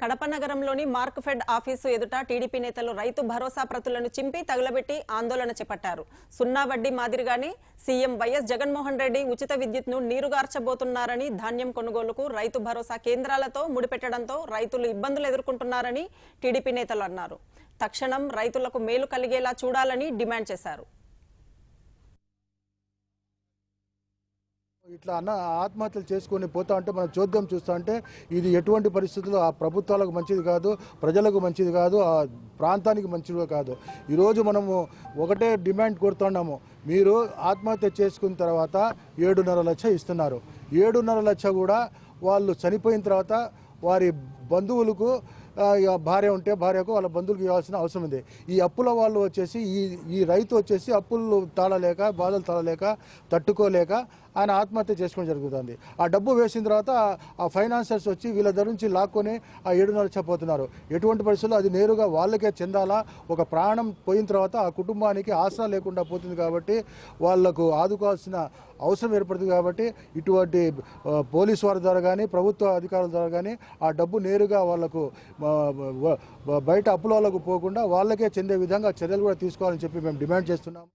కడప నగరంలోని మార్క్ఫెడ్ ఆఫీసు ఎదుట టీడీపీ నేతలు రైతు భరోసా ప్రతులను చింపి తగలబెట్టి ఆందోళన చేపట్టారు సున్నా వడ్డీ మాదిరిగానే సీఎం వైఎస్ జగన్మోహన్ రెడ్డి ఉచిత విద్యుత్ను నీరుగార్చబోతున్నారని ధాన్యం కొనుగోలుకు రైతు భరోసా కేంద్రాలతో ముడిపెట్టడంతో రైతులు ఇబ్బందులు ఎదుర్కొంటున్నారని టీడీపీ నేతలు అన్నారు తక్షణం రైతులకు మేలు కలిగేలా చూడాలని డిమాండ్ చేశారు ఇట్లా అన్న ఆత్మహత్యలు చేసుకొని పోతా అంటే మనం చూద్దాం చూస్తా అంటే ఇది ఎటువంటి పరిస్థితుల్లో ఆ ప్రభుత్వాలకు మంచిది కాదు ప్రజలకు మంచిది కాదు ఆ ప్రాంతానికి మంచిది కాదు ఈరోజు మనము ఒకటే డిమాండ్ కోరుతున్నాము మీరు ఆత్మహత్య చేసుకున్న తర్వాత ఏడున్నర లక్ష ఇస్తున్నారు ఏడున్నర లక్ష కూడా వాళ్ళు చనిపోయిన తర్వాత వారి బంధువులకు భార్య ఉంటే భార్యకు వాళ్ళ బంధువులకు ఇవ్వాల్సిన అవసరం ఉంది ఈ అప్పుల వాళ్ళు వచ్చేసి ఈ ఈ రైతు వచ్చేసి అప్పులు తాళలేక బాధలు తాళలేక తట్టుకోలేక ఆయన ఆత్మహత్య చేసుకోవడం జరుగుతుంది ఆ డబ్బు వేసిన తర్వాత ఆ ఫైనాన్సర్స్ వచ్చి వీళ్ళ దగ్గర నుంచి లాక్కొని ఆ ఏడు నెలలు చెప్పబోతున్నారు ఎటువంటి పరిస్థితుల్లో అది నేరుగా వాళ్ళకే చెందాలా ఒక ప్రాణం పోయిన తర్వాత ఆ కుటుంబానికి ఆసరా లేకుండా పోతుంది కాబట్టి వాళ్లకు ఆదుకోవాల్సిన అవసరం ఏర్పడుతుంది కాబట్టి ఇటువంటి పోలీసు వారి ద్వారా కానీ ప్రభుత్వ అధికారుల ద్వారా కానీ ఆ డబ్బు నేరుగా వాళ్లకు బయట అప్పుల వాళ్ళకు పోకుండా వాళ్ళకే చెందే విధంగా చర్యలు కూడా తీసుకోవాలని చెప్పి మేము డిమాండ్ చేస్తున్నాం